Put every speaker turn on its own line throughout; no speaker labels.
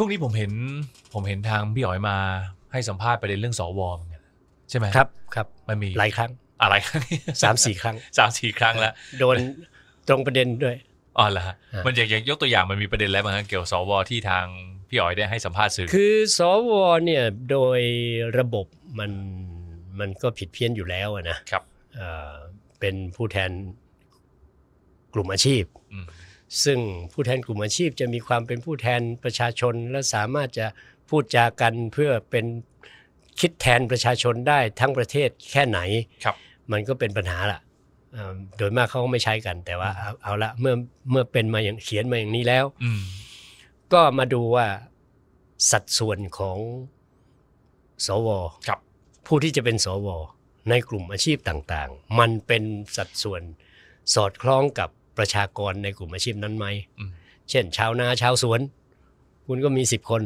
ช่วงนี้ผมเห็นผมเห็นทางพี่อ๋อยมาให้สัมภาษณ์ประเด็นเรื่องสวเหมือนกันใช่ไหมครับครับมันมีหลายครั้งอะไรครั้งสามสี่ครั้งสามสี่ครั้งแล้วโดน
ตรงประเด็นด้วย
อ๋อเหรอฮะมันอย่างยกตัวอย่างมันมีประเด็นอะไรบ้างเกี่ยวสว ที่ทางพี่อ๋อยได้ให้สัมภาษณ์สื่อคื
อ สวเนี่ยโดยระบบมันมันก็ผิดเพี้ยนอยู่แล้วนะครับเป็นผู้แทนกลุ่มอาชีพซึ่งผู้แทนกลุ่มอาชีพจะมีความเป็นผู้แทนประชาชนและสามารถจะพูดจากันเพื่อเป็นคิดแทนประชาชนได้ทั้งประเทศแค่ไหนครับ มันก็เป็นปัญหาล่ะโดยมากเขาไม่ใช้กัน แต่ว่าเอาละเมื่อเมื่อเป็นมาอย่างเขียนมาอย่างนี้แล้วก็มาดูว่า สัดส่วนของสว ครับ ผู้ที่จะเป็นสว ในกลุ่มอาชีพต่าง ๆ มันเป็นสัดส่วนสอดคล้องกับประชากรในกลุ่มอาชีพนั้นไหมเช่น ชาวนาชาวสวน คุณก็มีสิบคน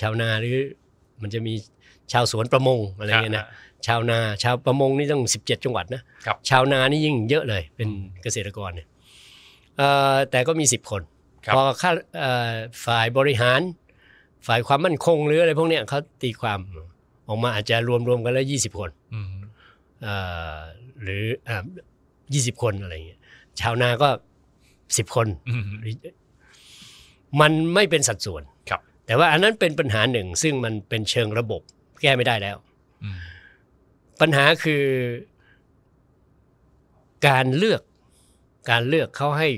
ชาวนาหรือมันจะมีชาวสวนประมงอะไรเงี้ยนะชาวนาชาวประมงนี่ต้องสิบเจ็ดจังหวัดนะชาวนานี่ยิ่งเยอะเลย เป็นเกษตรกรเนี่ยแต่ก็มีสิบคน พอค่าฝ่ายบริหาร ฝ่ายความมั่นคงหรืออะไรพวกเนี้ยเขาตีความออกมาอาจจะรวมๆกันแล้วยี่สิบคนหรือยี่สิบคนอะไรเงี้ยชาวนาก็สิบคน มันไม่เป็นสัดส่วนครับ แต่ว่าอันนั้นเป็นปัญหาหนึ่ง ซึ่งมันเป็นเชิงระบบ แก้ไม่ได้แล้วปัญหาคือ การเลือกการเลือกเขาให้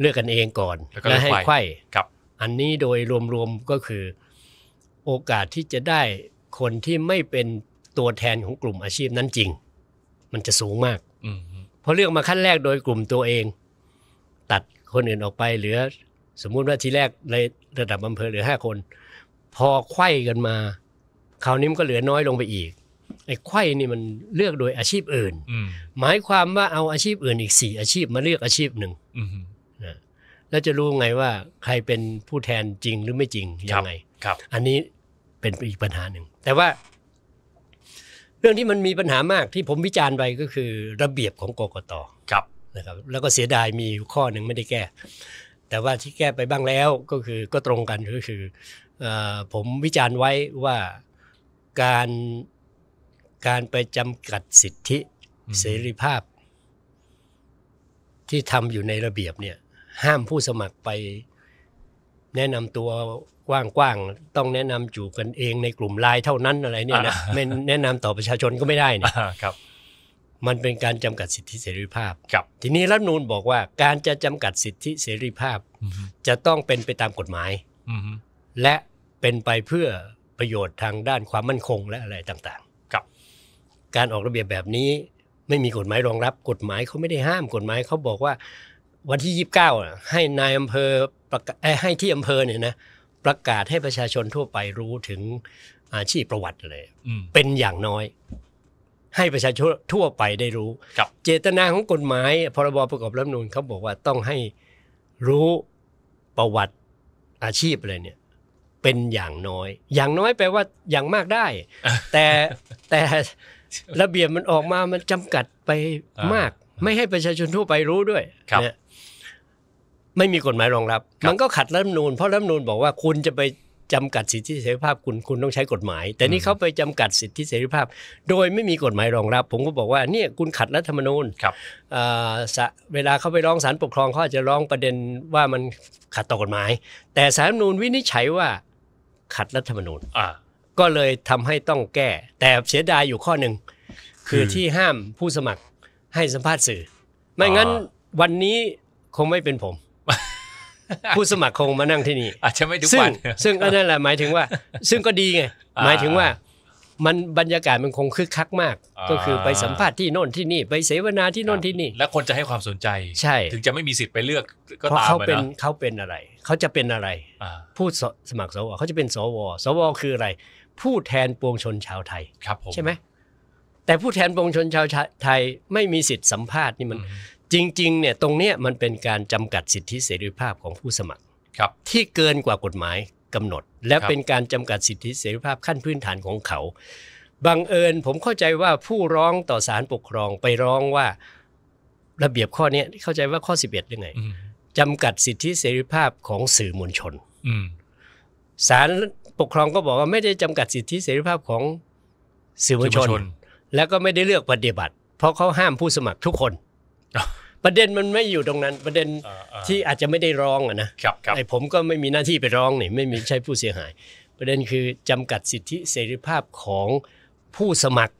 เลือกกันเองก่อนแล้วให้ไข่ครับ อันนี้โดยรวมๆก็คือ โอกาสที่จะได้คนที่ไม่เป็นตัวแทนของกลุ่มอาชีพนั้นจริง มันจะสูงมากพอเลือกมาขั้นแรกโดยกลุ่มตัวเอง ตัดคนอื่นออกไปเหลือ สมมุติว่าทีแรกในระดับอำเภอเหลือห้าคน พอไข้กันมาคราวนี้มันก็เหลือน้อยลงไปอีก ไอ้ไข้นี่มันเลือกโดยอาชีพอื่นหมายความว่าเอาอาชีพอื่นอีกสี่อาชีพมาเลือกอาชีพหนึ่งนะแล้วจะรู้ไงว่าใครเป็นผู้แทนจริงหรือไม่จริงยังไงครับ อันนี้เป็นอีกปัญหาหนึ่งแต่ว่าเรื่องที่มันมีปัญหามากที่ผมวิจารณ์ไปก็คือ ระเบียบของกกต ครับ นะครับ แล้วก็เสียดายมีข้อหนึ่งไม่ได้แก้ แต่ว่าที่แก้ไปบ้างแล้วก็คือก็ตรงกันก็คือ ผมวิจารณ์ไว้ว่าการการไปจำกัดสิทธิเสรีภาพ ที่ทำอยู่ในระเบียบเนี่ยห้ามผู้สมัครไปแนะนำตัวกว้างๆต้องแนะนำจูบกันเองในกลุ่มไลน์เท่านั้นอะไรเนี่ยนะไม่แนะนำต่อประชาชนก็ไม่ได้เนี่ยครับ มันเป็นการจำกัดสิทธิเสรีภาพ ครับ ทีนี้รัฐนูนบอกว่า การจะจำกัดสิทธิเสรีภาพจะต้องเป็นไปตามกฎหมายและเป็นไปเพื่อประโยชน์ทางด้านความมั่นคง และอะไรต่างๆครับ การออกระเบียบแบบนี้ ไม่มีกฎหมายรองรับกฎหมายเขาไม่ได้ห้ามกฎหมายเขาบอกว่าวันที่ยี่สิบเก้าให้นายอำเภอประกาศให้ที่อำเภอเนี่ยนะประกาศให้ประชาชนทั่วไปรู้ถึงอาชีพประวัติเลยเป็นอย่างน้อย ให้ประชาชนทั่วไปได้รู้เจตนาของกฎหมายพรบประกอบรัฐนูนเขาบอกว่าต้องให้รู้ประวัติอาชีพเลยเนี่ย เป็นอย่างน้อย อย่างน้อยแปลว่าอย่างมากได้แต่แต่ระเบียบมันออกมามันจำกัดไปมาก ไม่ให้ประชาชนทั่วไปรู้ด้วยเนี่ยไม่มีกฎหมายรองรับ มันก็ขัดรัฐมนูลเพราะรัฐมนูลบอกว่าคุณจะไปจำกัดสิทธิเสรีภาพคุณ คุณต้องใช้กฎหมาย แต่นี่เขาไปจำกัดสิทธิเสรีภาพ โดยไม่มีกฎหมายรองรับ ผมก็บอกว่าเนี่ยคุณขัดรัฐธรรมนูญครับเวลาเขาไปร้องศาลปกครองเขาอาจจะร้องประเด็นว่ามันขัดต่อกฎหมาย แต่ศาลรัฐมนูญวินิจฉัยว่าขัดรัฐธรรมนูญก็เลยทำให้ต้องแก้ แต่เสียดายอยู่ข้อหนึ่งคือที่ห้ามผู้สมัครให้สัมภาษณ์สื่อ ไม่งั้นวันนี้คงไม่เป็นผมผู้สมัครคงมานั่งที่นี่อาจจะไม่ทุกวันซึ่งก็นั่นแหละหมายถึงว่า ซึ่งก็ดีไงหมายถึงว่ามันบรรยากาศมันคงคึกคักมาก ก็คือไปสัมภาษณ์ที่โน่นที่นี่ ไปเสวนาที่โน่นที่น
ี่ แล้วคนจะให้ความสนใจใช่ถึงจะไม่มีสิทธิ์ไปเลือก ก็ตามเขาเป็นเขาเป็นอะ
ไร เขาจะเป็นอะไรผู้สมัครสวเขาจะเป็นสว สว คืออะไร ผู้แทนปวงชนชาวไทยครับใช่ไหมแต่ผู้แทนปวงชนชาวไทย ไม่มีสิทธิ์สัมภาษณ์นี่มันจริงๆเนี่ยตรงเนี้ยมันเป็นการจำกัดสิทธิเสรีภาพของผู้สมัครครับ ที่เกินกว่ากฎหมายกำหนด และเป็นการจำกัดสิทธิเสรีภาพขั้นพื้นฐานของเขาบังเอิญผมเข้าใจว่าผู้ร้องต่อศาลปกครองไปร้องว่า ระเบียบข้อนี้เข้าใจว่าข้อ 11ยังไงจำกัดสิทธิเสรีภาพของสื่อมวลชนศาลปกครองก็บอกว่าไม่ได้จำกัดสิทธิเสรีภาพของสื่อมวลชน แล้วก็ไม่ได้เลือกปฏิบัติ เพราะเขาห้ามผู้สมัครทุกคนประเด็นมันไม่อยู่ตรงนั้น ประเด็นที่อาจจะไม่ได้ร้องอะนะไอ้ผมก็ไม่มีหน้าที่ไปร้องนี่ไม่มีใช่ผู้เสียหาย ประเด็นคือ จำกัดสิทธิเสรีภาพของผู้สมัคร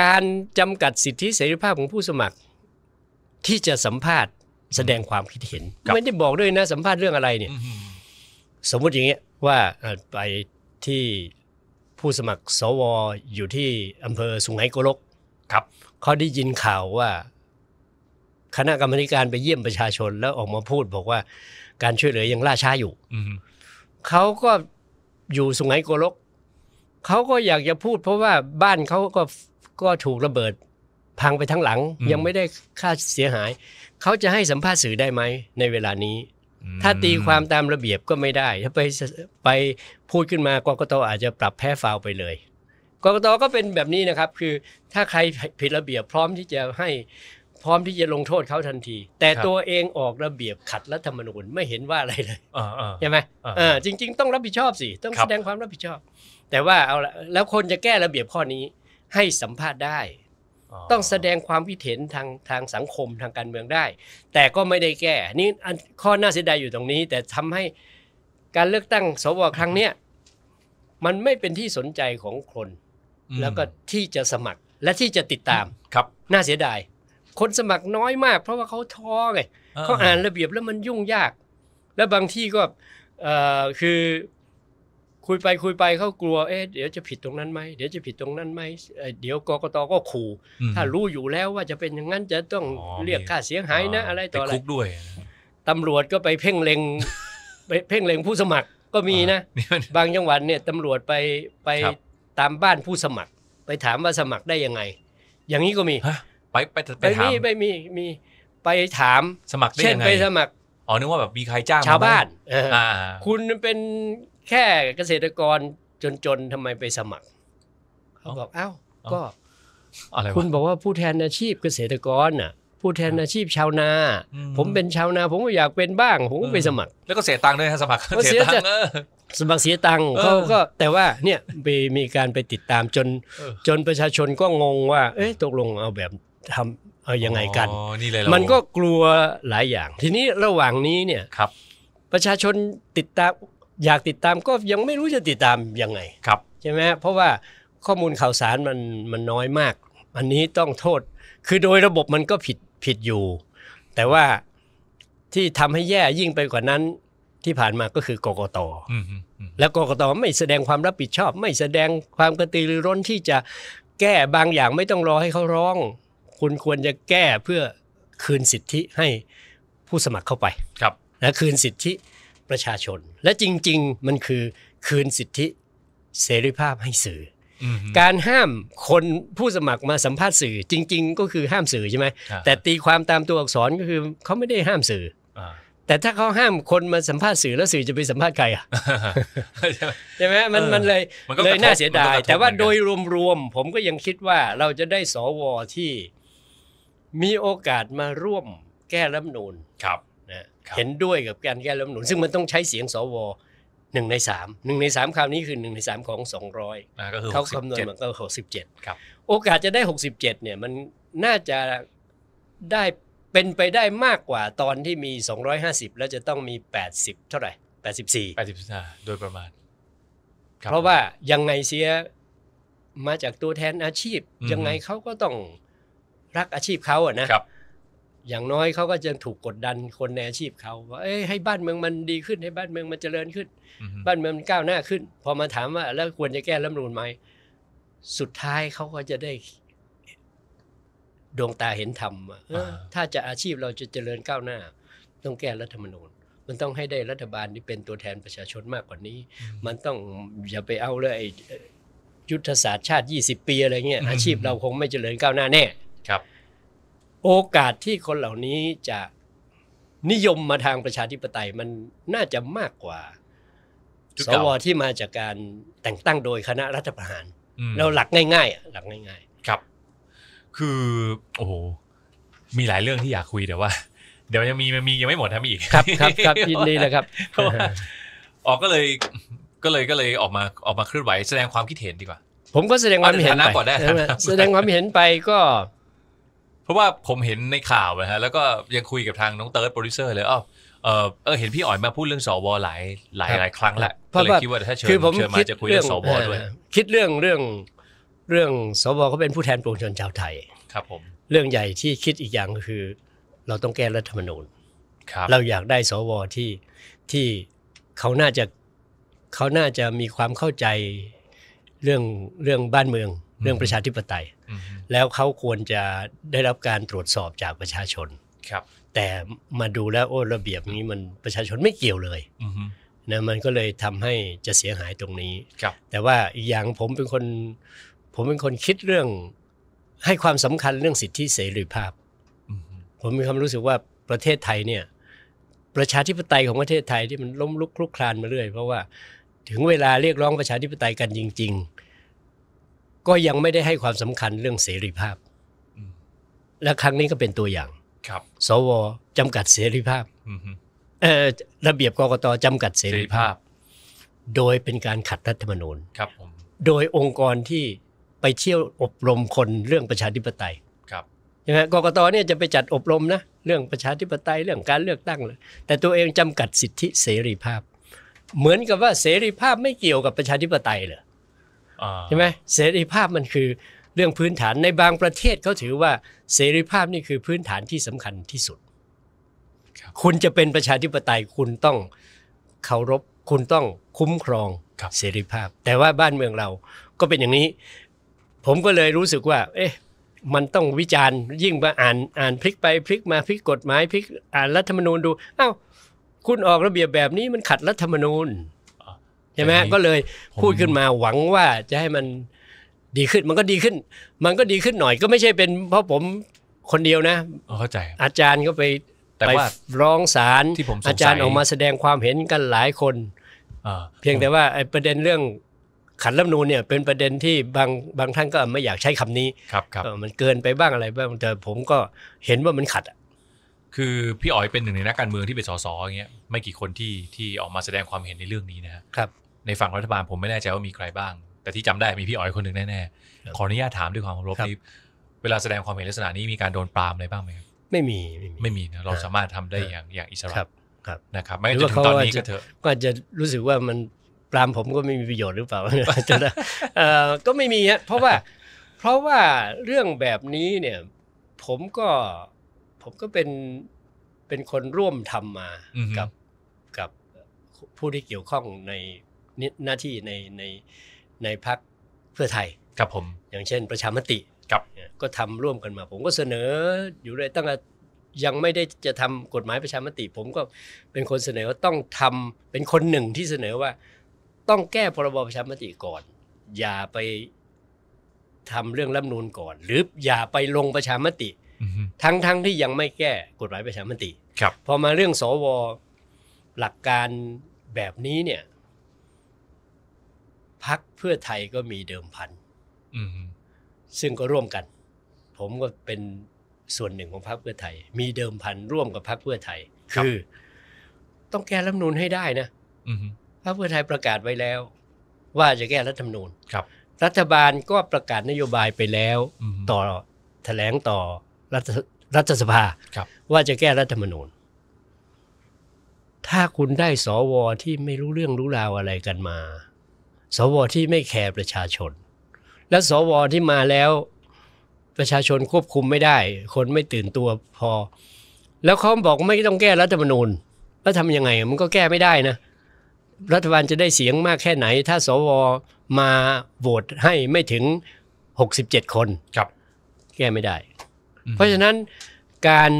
การจำกัดสิทธิเสรีภาพของผู้สมัคร ที่จะสัมภาษณ์แสดงความคิดเห็นไม่ได้บอกด้วยนะสัมภาษณ์เรื่องอะไรเนี่ยสมมุติอย่างเงี้ยว่าไปที่ผู้สมัคร สวอยู่ที่อำเภอสุไหงโกลกครับเขาได้ยินข่าวว่าคณะกรรมการไปเยี่ยมประชาชนแล้วออกมาพูดบอกว่าการช่วยเหลือยังล่าช้าอยู่ เขาก็อยู่สุไหงโกลก เขาก็อยากจะพูด เพราะว่าบ้านเขาก็ก็ถูกระเบิดพังไปทั้งหลังยังไม่ได้ค่าเสียหาย เขาจะให้สัมภาษณ์สื่อได้ไหมในเวลานี้
ถ้าตีความ
ตามระเบียบก็ไม่ได้ ถ้าไปไปพูดขึ้นมากรกตอาจจะปรับแพ้ฟาวไปเลยกรกตก็เป็นแบบนี้นะครับ คือถ้าใครผิดระเบียบพร้อมที่จะใหร้อมที่จะลงโทษเขาทันที แต่ตัวเองออกระเบียบขัดรัฐธรรมนูญไม่เห็นว่าอะไรเลยใช่ไหมจริงๆต้องรับผิดชอบสิต้องแสดงความรับผิดชอบ แต่ว่าเอาละแล้วคนจะแก้ระเบียบข้อนี้ ให้สัมภาษณ์ได้ต้องแสดงความวิถเห็นทางทางสังคมทางการเมืองได้ แต่ก็ไม่ได้แก้ นี่ข้อน่าเสียดายอยู่ตรงนี้ แต่ทำให้การเลือกตั้ง สว ครั้งเนี้ยมันไม่เป็นที่สนใจของคน แล้วก็ที่จะสมัครและที่จะติดตามครับน่าเสียดายคนสมัครน้อยมากเพราะว่าเขาท้อไงเขาอ่านระเบียบแล้วมันยุ่งยาก แล้วบางที่ก็คือ คุยไปคุยไปเขากลัวเอ๊ะเดี๋ยวจะผิดตรงนั้นไหมเดี๋ยวจะผิดตรงนั้นไหมเดี๋ยวกกตก็ขู่ถ้ารู้อยู่แล้วว่าจะเป็นอย่างนั้นจะต้องเรียกค่าเสียหายนะ อะไรต่ออะไรด้วยตำรวจก็ไปเพ่งเล็งเพ่งเล็งผู้สมัครก็มีนะบางจังหวัดเนี่ยตำรวจไปไปตามบ้านผู้สมัคร ไปถามว่าสมัครได้ยังไง อย่างนี้ก็มี
ไปไปไปถามีไปมีมีไปถามสมัครได้ยังไงเช่นไปสมัครอ๋อนึกว่าแบบมีใครจ้างชาวบ้าน
คุณเป็นแค่เกษตรกรจนๆทำไมไปสมัคร เขาบอกอ้าวก็คุณบอกว่าผู้แทนอาชีพเกษตรกรน่ะ ผู้แทนอาชีพชาวนา ผมเป็นชาวนา ผมก็อยากเป็นบ้างผมก็ไปสมัคร
แล้วก็เสียตังค์ด้วยสมัครเสียตังค์
สมัครเสียตังค์เขาก็แต่ว่าเนี่ยมีการไปติดตามจนจนประชาชนก็งงว่าเอ๊ะตกลงเอาแบบทำเอายังไงกัน มันก็กลัวหลายอย่าง ทีนี้ระหว่างนี้เนี่ยครับ ประชาชนติดตามอยากติดตามก็ยังไม่รู้จะติดตามยังไง ครับใช่ไหมเพราะว่าข้อมูลข่าวสารมันมันน้อยมาก อันนี้ต้องโทษ คือโดยระบบมันก็ผิดผิดอยู่ แต่ว่าที่ทำให้แย่ยิ่งไปกว่านั้น ที่ผ่านมาก็คือกกตแล้วกกตไม่แสดงความรับผิดชอบ ไม่แสดงความกระตือรือร้นที่จะแก้บางอย่างไม่ต้องรอให้เขาร้องคุณควรจะแก้เพื่อคืนสิทธิให้ผู้สมัครเข้าไป ครับนะคืนสิทธิประชาชน และจริง ๆ มันคือคืนสิทธิเสรีภาพให้สื่อการห้ามคนผู้สมัครมาสัมภาษณ์สื่อ จริง ๆ ก็คือห้ามสื่อใช่ไหมแต่ตีความตามตัวอักษรก็คือเขาไม่ได้ห้ามสื่อแต่ถ้าเขาห้ามคนมาสัมภาษณ์สื่อแล้วสื่อจะไปสัมภาษณ์ใครอ่ะใช่ไหมมันมันเลยเลยน่าเสียดายแต่ว่าโดยรวมๆ ผมก็ยังคิดว่าเราจะได้สวที่มีโอกาสมาร่วมแก้รัฐนูลครับนะเห็นด้วยกับการแก้รัฐนูลซึ่งมันต้องใช้เสียงสวหนึ่งในสามหนึ่งในสามคราวนี้คือหนึ่งในสามของสองร้อย
เขาคำนวณมัน
ก็หกสิบเจ็ดโอกาสจะได้หกสิบเจ็ดเนี่ยมันน่าจะได้เป็นไปได้มากกว่าตอนที่มีสอองร้้ยหาสิบแล้วจะต้องมีแปดสิบเท่าไหร่แแปปดดสสสิบี่บสี่โดยประมาณเพราะว่ายังไงเสียมาจากตัวแทนอาชีพยังไงเขาก็ต้องรักอาชีพเขาอะนะอย่างน้อยเขาก็จะถูกกดดันคนในอาชีพเขาว่าเอ้ยให้บ้านเมืองมันดีขึ้น ให้บ้านเมืองมันเจริญขึ้น บ้านเมืองมันก้าวหน้าขึ้น พอมาถามว่า แล้วควรจะแก้รัฐมนูลไหม สุดท้ายเขาก็จะได้ ดวงตาเห็นธรรมถ้าจะอาชีพเราจะเจริญก้าวหน้า ต้องแก้รัฐธรรมนูญ มันต้องให้ได้รัฐบาลที่เป็นตัวแทนประชาชนมากกว่านี้ มันต้องอย่าไปเอาเลยยุทธศาสตร์ชาติ20ปี อะไรเงี้ยอาชีพเราคงไม่เจริญก้าวหน้าแน่โอกาสที่คนเหล่านี้จะนิยมมาทางประชาธิปไตยมันน่าจะมากกว่าสวที่มาจากการแต่งตั้งโดยคณะรัฐประหารเราหลักง่
าย ๆ หลักง่ายๆ ครับ คือ โอ้โหมีหลายเรื่องที่อยากคุยแต่ว่าเดี๋ยวยังมีมียังไม่หมดทำอีกครับครับครับยินดีนะครับ ออกก็เลยก็เลยก็เลยออกมาออกมาเคลื่อนไหว แสดงความคิดเห็นดีกว่า ผ
มก็แสดงความเห็นไปแสดง
ความเห็นไปก็เพราะว่าผมเห็นในข่าวนะฮะแล้วก็ยังคุยกับทางน้องเติร์ดโปรดิวเซอร์เลยอ้าเออเออเห็นพี่อ๋อยมาพูดเรื่องสวหลายหลายหลายครั้งแหละก็เลยคิดว่าถ้าเชิญเชิญมาจะคุยเรื่องสวด้วย
คิดเรื่องเรื่องเรื่องสวเขาเป็นผู้แทนปวงชนชาวไทยครับผมเรื่องใหญ่ที่คิดอีกอย่างก็คือ เราต้องแก้รัฐธรรมนูญครับเราอยากได้สวที่ที่เขาน่าจะเขาน่าจะมีความเข้าใจเรื่องเรื่องบ้านเมืองเรื่องประชาธิปไตยแล้วเขาควรจะได้รับการตรวจสอบจากประชาชนครับ แต่มาดูแล้วโอ้ระเบียบนี้มันประชาชนไม่เกี่ยวเลยนะมันก็เลยทำให้จะเสียหายตรงนี้ครับ แต่ว่าอีกอย่างผมเป็นคน ผมเป็นคนคิดเรื่องให้ความสำคัญเรื่องสิทธิเสรีภาพผมมีความรู้สึกว่าประเทศไทยเนี่ย ประชาธิปไตยของประเทศไทยที่มันล้มลุกคลุกคลานมาเรื่อย เพราะว่าถึงเวลาเรียกร้องประชาธิปไตยกันจริง ๆก็ยังไม่ได้ให้ความสำคัญเรื่องเสรีภาพและครั้งนี้ก็เป็นตัวอย่าง ครับ สว จำกัดเสรีภาพเออระเบียบกกตจำกัดเสรีภาพ โดยเป็นการขัดรัฐธรรมนูญครับผมโดยองค์กรที่ไปเที่ยวอบรมคนเรื่องประชาธิปไตย ครับใช่ไหมกกตเนี่ยจะไปจัดอบรมนะเรื่องประชาธิปไตยเรื่องการเลือกตั้งเลยแต่ตัวเองจำกัดสิทธิเสรีภาพ เหมือนกับว่าเสรีภาพไม่เกี่ยวกับประชาธิปไตยเลยใช่ไหมเสรีภาพมันคือเรื่องพื้นฐานในบางประเทศเขาถือว่าเสรีภาพนี่คือพื้นฐานที่สำคัญที่สุดคุณจะเป็นประชาธิปไตยคุณต้องเคารพคุณต้องคุ้มครองเสรีภาพ แต่ว่าบ้านเมืองเราก็เป็นอย่างนี้ ผมก็เลยรู้สึกว่า เอ๊ะมันต้องวิจารณ์ยิ่งมาอ่านอ่านพลิกไปพลิกมาพลิกกฎหมายพลิกอ่านรัฐธรรมนูญดูอ้าวคุณออกระเบียบแบบนี้มันขัดรัฐธรรมนูญใช่ไหมก็เลยพูดขึ้นมาหวังว่าจะให้มันดีขึ้นมันก็ดีขึ้น มันก็ดีขึ้นหน่อยก็ไม่ใช่เป็น เพราะผมคนเดียวนะเข้าใจ อาจารย์ก็ไปไปร้องศาลที่ผมอาจารย์ออกมาแสดงความเห็นกันหลายคนเพียงแต่ว่าไอ้ประเด็นเรื่องขันรัฐนูนเนี่ยเป็นประเด็นที่บางบางท่านก็ไม่อยากใช้คำนี้ครับครับมันเกินไปบ้างอะไรบ้างแต่ผมก็
เห็นว่ามันขัดคือพี่อ๋อยเป็นหนึ่งในนักการเมืองที่เป็นสสอย่างเงี้ยไม่กี่คนที่ที่ออกมาแสดงความเห็นในเรื่องนี้นะครับในฝั่งรัฐบาลผมไม่แน่ใจว่ามีใครบ้าง แต่ที่จำได้มีพี่อ๋อยคนหนึ่งแน่ๆ ขออนุญาตถามด้วยความเคารพี่เวลาแสดงความเห็นลักษณะนี้ มีการโดนปรามอะไรบ้างไหมครับไม่มีไม่มีเราสามารถทำได้อย่างอย่างอิสระครับนะครับ ไม่ถึงตอนนี้ก็เถอะ
ก็จะรู้สึกว่ามันปรามผมก็ไม่มีประโยชน์หรือเปล่าจะก็ไม่มีฮะเพราะว่าเพราะว่าเรื่องแบบนี้เนี่ยผมก็ผมก็เป็นเป็นคนร่วมทำมากับกับผู้ที่เกี่ยวข้องในหน้าที่ในในในพักเพื่อไทยครับผม อย่างเช่น ประชามติครับก็ทำร่วมกันมา ผมก็เสนออยู่เลยตั้งแต่ยังไม่ได้จะทำกฎหมายประชามติ ผมก็เป็นคนเสนอว่าต้องทำเป็นคนหนึ่งที่เสนอว่า ต้องแก้พรบประชามติก่อน อย่าไปทำเรื่องรัฐนูลก่อน หรืออย่าไปลงประชามติทั้งๆทที่ยังไม่แก้กฎหมายประชามติ ครับพอมาเรื่องสวหลักการแบบนี้เนี่ยพักเพื่อไทยก็มีเดิมพันซึ่งก็ร่วมกัน ผมก็เป็นส่วนหนึ่งของพักเพื่อไทย มีเดิมพันร่วมกับพักเพื่อไทย คือ ต้องแก้รัฐมนูลให้ได้นะพักเพื่อไทยประกาศไว้แล้ว ว่าจะแก้รัฐมนูลครับ รัฐบาลก็ประกาศนโยบายไปแล้วต่อแถลงต่อรัฐรัฐสภาว่าจะแก้รัฐมนูญ ถ้าคุณได้สวที่ไม่รู้เรื่องรู้ราวอะไรกันมาสวที่ไม่แคร์ประชาชน และสวที่มาแล้ว ประชาชนควบคุมไม่ได้ คนไม่ตื่นตัวพอ แล้วเขาบอกไม่ต้องแก้รัฐธรรมนูญแล้วทำยังไงมันก็แก้ไม่ได้นะ รัฐบาลจะได้เสียงมากแค่ไหน ถ้าสวมาโหวตให้ไม่ถึง 67 คนครับแก้ไม่ได้ เพราะฉะนั้นการ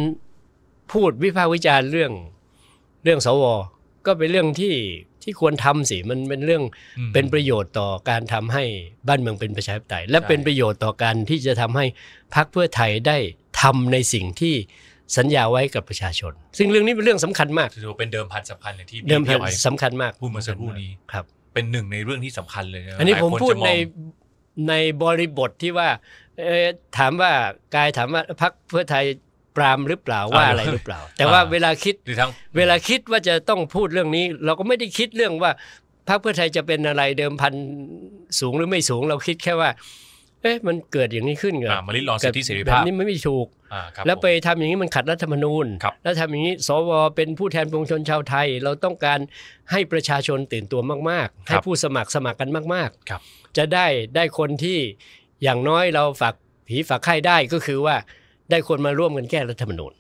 พูดวิพากษ์วิจารณ์เรื่องเรื่องสวก็เป็นเรื่องที่ที่ควรทำสิมันเป็นเรื่องเป็นประโยชน์ต่อการทำให้บ้านเมืองเป็นประชาธิปไตย และเป็นประโยชน์ต่อการที่จะทำให้พรรคเพื่อไทยได้ทำในสิ่งที่สัญญาไว้กับประชาชนซึ่งเรื่องนี้เป็นเรื่องสำคัญมาก
ถือเป็นเดิมพันสำคัญเลยที่เดิมพันสำคัญมากพูดมาสักครู่นี้ครับเป็นหนึ่งในเรื่องที่สำคัญเลยอันนี้ผมพูดใน
ในบริบทที่ว่าถามว่ากายถามว่าพักเพื่อไทยปรามหรือเปล่าว่าอะไรหรือเปล่า แต่ว่าเวลาคิดเวลาคิดว่าจะต้องพูดเรื่องนี้ เราก็ไม่ได้คิดเรื่องว่าพรรคเพื่อไทยจะเป็นอะไรเดิมพันสูงหรือไม่สูงเราคิดแค่ว่า เอ๊ะมันเกิดอย่างนี้ขึ้นเหรอมาลิลอนสิทธิเสรีภาพแบบนี้ไม่ถูก แล้วไปทำอย่างนี้มันขัดรัฐธรรมนูญ แล้วทำอย่างนี้ สวเป็นผู้แทนปวงชนชาวไทย เราต้องการให้ประชาชนตื่นตัวมากๆให้ผู้สมัครสมัครกันมากๆจะได้ได้คนที่อย่างน้อยเราฝากผีฝากไข้ได้ก็คือว่าได้คนมาร่วมกันแก้รัฐธรรมนูญ